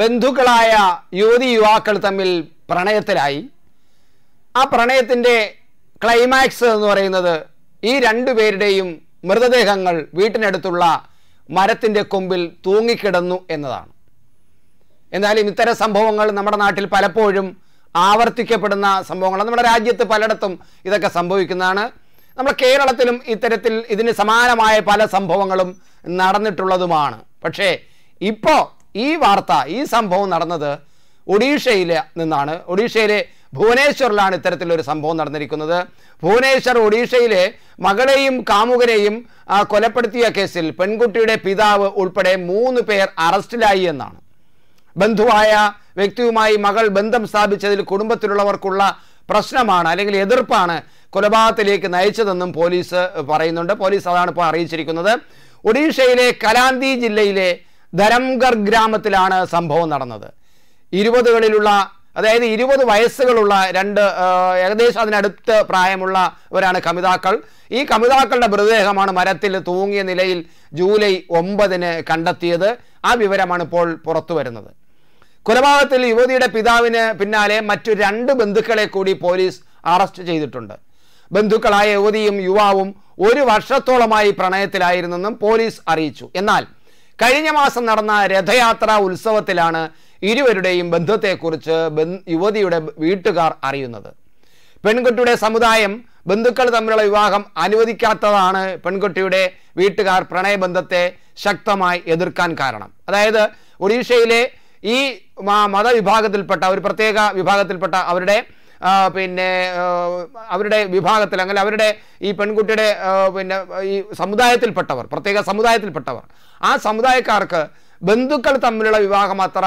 ബന്ധുക്കളായ യുവതി യുവാക്കൾ തമ്മിൽ പ്രണയത്തിലായി ആ പ്രണയത്തിൻ്റെ ക്ലൈമാക്സ് എന്ന് പറയുന്നത് ഈ രണ്ടു പേരുടെയും മൃതദേഹങ്ങൾ വീട്ടിനടുത്തുള്ള മരത്തിൻ്റെ കൊമ്പിൽ തൂങ്ങിക്കിടന്നു എന്നതാണ് എന്നാലും ഇത്തരം സംഭവങ്ങൾ നമ്മുടെ നാട്ടിൽ പലപ്പോഴും ആവർത്തിക്കപ്പെടുന്ന സംഭവങ്ങൾ നമ്മുടെ രാജ്യത്ത് പലയിടത്തും ഇതൊക്കെ സംഭവിക്കുന്നതാണ് നമ്മുടെ കേരളത്തിലും ഇത്തരത്തിൽ ഇതിന് സമാനമായ പല സംഭവങ്ങളും നടന്നിട്ടുള്ളതുമാണ് പക്ഷേ ഇപ്പോൾ ഈ വാർത്ത ഈ സംഭവം നടന്നത് ഒഡീഷയിൽ നിന്നാണ് ഒഡീഷയിലെ ഭുവനേശ്വറിലാണ് ഇത്തരത്തിലൊരു സംഭവം നടന്നിരിക്കുന്നത് ഭുവനേശ്വർ ഒഡീഷയിലെ മകളെയും കാമുകനെയും കൊലപ്പെടുത്തിയ കേസിൽ പെൺകുട്ടിയുടെ പിതാവ് ഉൾപ്പെടെ മൂന്ന് പേർ അറസ്റ്റിലായി എന്നാണ് ബന്ധുവായ വ്യക്തിയുമായി മകൾ ബന്ധം സ്ഥാപിച്ചതിൽ കുടുംബത്തിലുള്ളവർക്കുള്ള പ്രശ്നമാണ് അല്ലെങ്കിൽ എതിർപ്പാണ് കൊലപാതകത്തിലേക്ക് നയിച്ചതെന്നും പോലീസ് പറയുന്നുണ്ട് പോലീസ് അതാണ് ഇപ്പോൾ അറിയിച്ചിരിക്കുന്നത് ഒഡീഷയിലെ കലാന്തി ജില്ലയിലെ ധരംഗർ ഗ്രാമത്തിലാണ് സംഭവം നടന്നത് ഇരുപതുകളിലുള്ള അതായത് ഇരുപത് വയസ്സുകളുള്ള രണ്ട് ഏകദേശം അതിനടുത്ത് പ്രായമുള്ളവരാണ് കമിതാക്കൾ ഈ കമിതാക്കളുടെ മൃതദേഹമാണ് മരത്തിൽ തൂങ്ങിയ നിലയിൽ ജൂലൈ ഒമ്പതിന് കണ്ടെത്തിയത് ആ വിവരമാണ് ഇപ്പോൾ പുറത്തു വരുന്നത് കൊലപാതകത്തിൽ യുവതിയുടെ പിതാവിന് പിന്നാലെ മറ്റു രണ്ട് ബന്ധുക്കളെ കൂടി പോലീസ് അറസ്റ്റ് ചെയ്തിട്ടുണ്ട് ബന്ധുക്കളായ യുവതിയും യുവാവും ഒരു വർഷത്തോളമായി പ്രണയത്തിലായിരുന്നെന്നും പോലീസ് അറിയിച്ചു എന്നാൽ കഴിഞ്ഞ മാസം നടന്ന രഥയാത്രാ ഉത്സവത്തിലാണ് ഇരുവരുടെയും ബന്ധത്തെക്കുറിച്ച് യുവതിയുടെ വീട്ടുകാർ അറിയുന്നത് പെൺകുട്ടിയുടെ സമുദായം ബന്ധുക്കൾ തമ്മിലുള്ള വിവാഹം അനുവദിക്കാത്തതാണ് പെൺകുട്ടിയുടെ വീട്ടുകാർ പ്രണയബന്ധത്തെ ശക്തമായി എതിർക്കാൻ കാരണം അതായത് ഒഡീഷയിലെ ഈ മതവിഭാഗത്തിൽപ്പെട്ട ഒരു പ്രത്യേക വിഭാഗത്തിൽപ്പെട്ട അവരുടെ പിന്നെ അവരുടെ വിഭാഗത്തിൽ അങ്ങനെ അവരുടെ ഈ പെൺകുട്ടിയുടെ പിന്നെ ഈ സമുദായത്തിൽപ്പെട്ടവർ പ്രത്യേക സമുദായത്തിൽപ്പെട്ടവർ ആ സമുദായക്കാർക്ക് ബന്ധുക്കൾ തമ്മിലുള്ള വിവാഹം അത്ര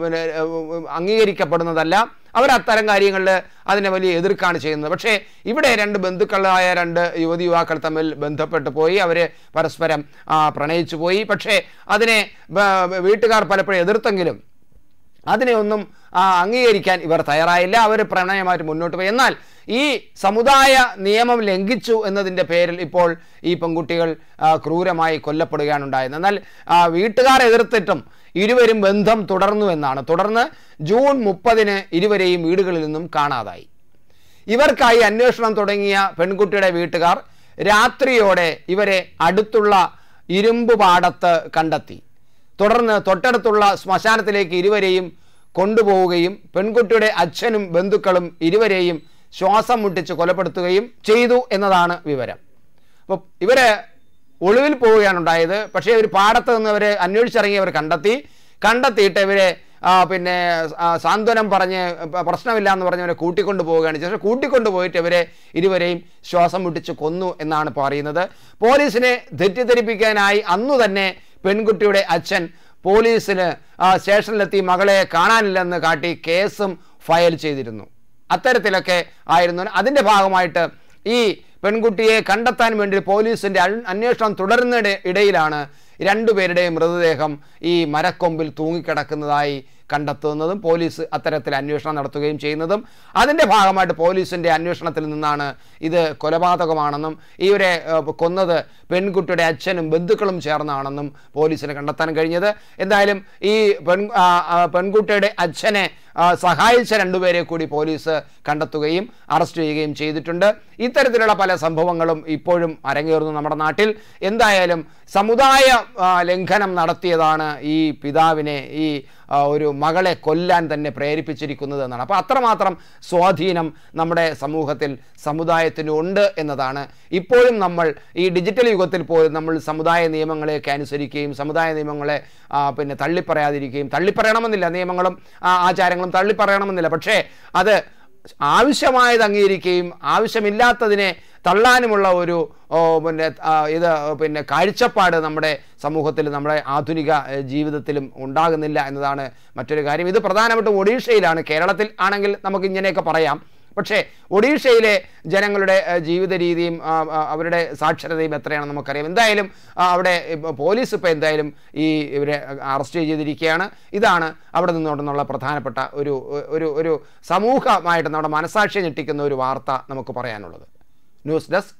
പിന്നെ അംഗീകരിക്കപ്പെടുന്നതല്ല അവർ അത്തരം കാര്യങ്ങളിൽ അതിനെ വലിയ എതിർക്കാണ് ചെയ്യുന്നത് പക്ഷേ ഇവിടെ രണ്ട് ബന്ധുക്കളായ രണ്ട് യുവതി യുവാക്കൾ തമ്മിൽ ബന്ധപ്പെട്ട് പോയി അവർ പരസ്പരം പ്രണയിച്ചു പോയി പക്ഷേ അതിനെ വീട്ടുകാർ പലപ്പോഴും എതിർത്തെങ്കിലും അതിനെയൊന്നും അംഗീകരിക്കാൻ ഇവർ തയ്യാറായില്ല അവർ പ്രണയമായിട്ട് മുന്നോട്ട് പോയി എന്നാൽ ഈ സമുദായ നിയമം ലംഘിച്ചു എന്നതിൻ്റെ പേരിൽ ഇപ്പോൾ ഈ പെൺകുട്ടികൾ ക്രൂരമായി കൊല്ലപ്പെടുകയാണുണ്ടായത് എന്നാൽ വീട്ടുകാർ എതിർത്തിട്ടും ഇരുവരും ബന്ധം തുടർന്നു എന്നാണ് തുടർന്ന് ജൂൺ മുപ്പതിന് ഇരുവരെയും വീടുകളിൽ നിന്നും കാണാതായി ഇവർക്കായി അന്വേഷണം തുടങ്ങിയ പെൺകുട്ടിയുടെ വീട്ടുകാർ രാത്രിയോടെ ഇവരെ അടുത്തുള്ള ഇരുമ്പുപാടത്ത് കണ്ടെത്തി തുടർന്ന് തൊട്ടടുത്തുള്ള ശ്മശാനത്തിലേക്ക് ഇരുവരെയും കൊണ്ടുപോവുകയും പെൺകുട്ടിയുടെ അച്ഛനും ബന്ധുക്കളും ഇരുവരെയും ശ്വാസം മുട്ടിച്ച് കൊലപ്പെടുത്തുകയും ചെയ്തു എന്നതാണ് വിവരം അപ്പോൾ ഇവർ ഒളിവിൽ പോവുകയാണ് ഉണ്ടായത് പക്ഷേ ഇവർ പാടത്ത് നിന്ന് ഇവരെ അന്വേഷിച്ചിറങ്ങി അവർ കണ്ടെത്തി കണ്ടെത്തിയിട്ട് ഇവരെ പിന്നെ സാന്ത്വനം പറഞ്ഞ് പ്രശ്നമില്ല എന്ന് പറഞ്ഞ് ഇവരെ കൂട്ടിക്കൊണ്ടു പോവുകയാണ് ശേഷം കൂട്ടിക്കൊണ്ടു പോയിട്ട് ഇവരെ ഇരുവരെയും ശ്വാസം മുട്ടിച്ച് കൊന്നു എന്നാണ് പറയുന്നത് പോലീസിനെ തെറ്റിദ്ധരിപ്പിക്കാനായി അന്നു തന്നെ പെൺകുട്ടിയുടെ അച്ഛൻ പോലീസിന് സ്റ്റേഷനിലെത്തി മകളെ കാണാനില്ലെന്ന് കാട്ടി കേസും ഫയൽ ചെയ്തിരുന്നു അത്തരത്തിലൊക്കെ ആയിരുന്നു അതിൻ്റെ ഭാഗമായിട്ട് ഈ പെൺകുട്ടിയെ കണ്ടെത്താൻ വേണ്ടി പോലീസിൻ്റെ അന്വേഷണം തുടരുന്ന ഇടയിലാണ് രണ്ടുപേരുടെയും മൃതദേഹം ഈ മരക്കൊമ്പിൽ തൂങ്ങിക്കിടക്കുന്നതായി കണ്ടെത്തുന്നതും പോലീസ് അത്തരത്തിൽ അന്വേഷണം നടത്തുകയും ചെയ്യുന്നതും അതിൻ്റെ ഭാഗമായിട്ട് പോലീസിൻ്റെ അന്വേഷണത്തിൽ നിന്നാണ് ഇത് കൊലപാതകമാണെന്നും ഇവരെ കൊന്നത് പെൺകുട്ടിയുടെ അച്ഛനും ബന്ധുക്കളും ചേർന്നാണെന്നും പോലീസിന് കണ്ടെത്താൻ കഴിഞ്ഞത് എന്തായാലും ഈ പെൺ പെൺകുട്ടിയുടെ അച്ഛനെ സഹായിച്ച രണ്ടുപേരെ കൂടി പോലീസ് കണ്ടെത്തുകയും അറസ്റ്റ് ചെയ്യുകയും ചെയ്തിട്ടുണ്ട് ഇത്തരത്തിലുള്ള പല സംഭവങ്ങളും ഇപ്പോഴും അരങ്ങേറുന്നു നമ്മുടെ നാട്ടിൽ എന്തായാലും സമുദായ ലംഘനം നടത്തിയതാണ് ഈ പിതാവിനെ ഈ ഒരു മകളെ കൊല്ലാൻ തന്നെ പ്രേരിപ്പിച്ചിരിക്കുന്നത് എന്നാണ് അപ്പോൾ അത്രമാത്രം സ്വാധീനം നമ്മുടെ സമൂഹത്തിൽ സമുദായത്തിന് ഉണ്ട് എന്നതാണ് ഇപ്പോഴും നമ്മൾ ഈ ഡിജിറ്റൽ യുഗത്തിൽ പോലും നമ്മൾ സമുദായ നിയമങ്ങളെയൊക്കെ അനുസരിക്കുകയും സമുദായ നിയമങ്ങളെ പിന്നെ തള്ളിപ്പറയാതിരിക്കുകയും തള്ളിപ്പറയണമെന്നില്ല നിയമങ്ങളും ആചാരങ്ങളും തള്ളിപ്പറയണമെന്നില്ല പക്ഷേ അത് ആവശ്യമായത് അംഗീകരിക്കുകയും ആവശ്യമില്ലാത്തതിനെ തള്ളാനുമുള്ള ഒരു പിന്നെ ഇത് പിന്നെ കാഴ്ചപ്പാട് നമ്മുടെ സമൂഹത്തിൽ നമ്മുടെ ആധുനിക ജീവിതത്തിലും ഉണ്ടാകുന്നില്ല എന്നതാണ് മറ്റൊരു കാര്യം ഇത് പ്രധാനമായിട്ടും ഒഡീഷയിലാണ് കേരളത്തിൽ ആണെങ്കിൽ നമുക്ക് ഇങ്ങനെയൊക്കെ പറയാം പക്ഷേ ഒഡീഷയിലെ ജനങ്ങളുടെ ജീവിത രീതിയും അവരുടെ സാക്ഷരതയും എത്രയാണെന്ന് നമുക്കറിയാം എന്തായാലും അവിടെ പോലീസ് ഇപ്പോൾ എന്തായാലും ഈ ഇവരെ അറസ്റ്റ് ചെയ്തിരിക്കുകയാണ് ഇതാണ് അവിടെ നിന്നുകൊണ്ടെന്നുള്ള പ്രധാനപ്പെട്ട ഒരു ഒരു ഒരു സമൂഹമായിട്ട് നമ്മുടെ മനസാക്ഷി ഞെട്ടിക്കുന്ന ഒരു വാർത്ത നമുക്ക് പറയാനുള്ളത് ന്യൂസ് ഡെസ്ക്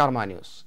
കർമ്മ ന്യൂസ്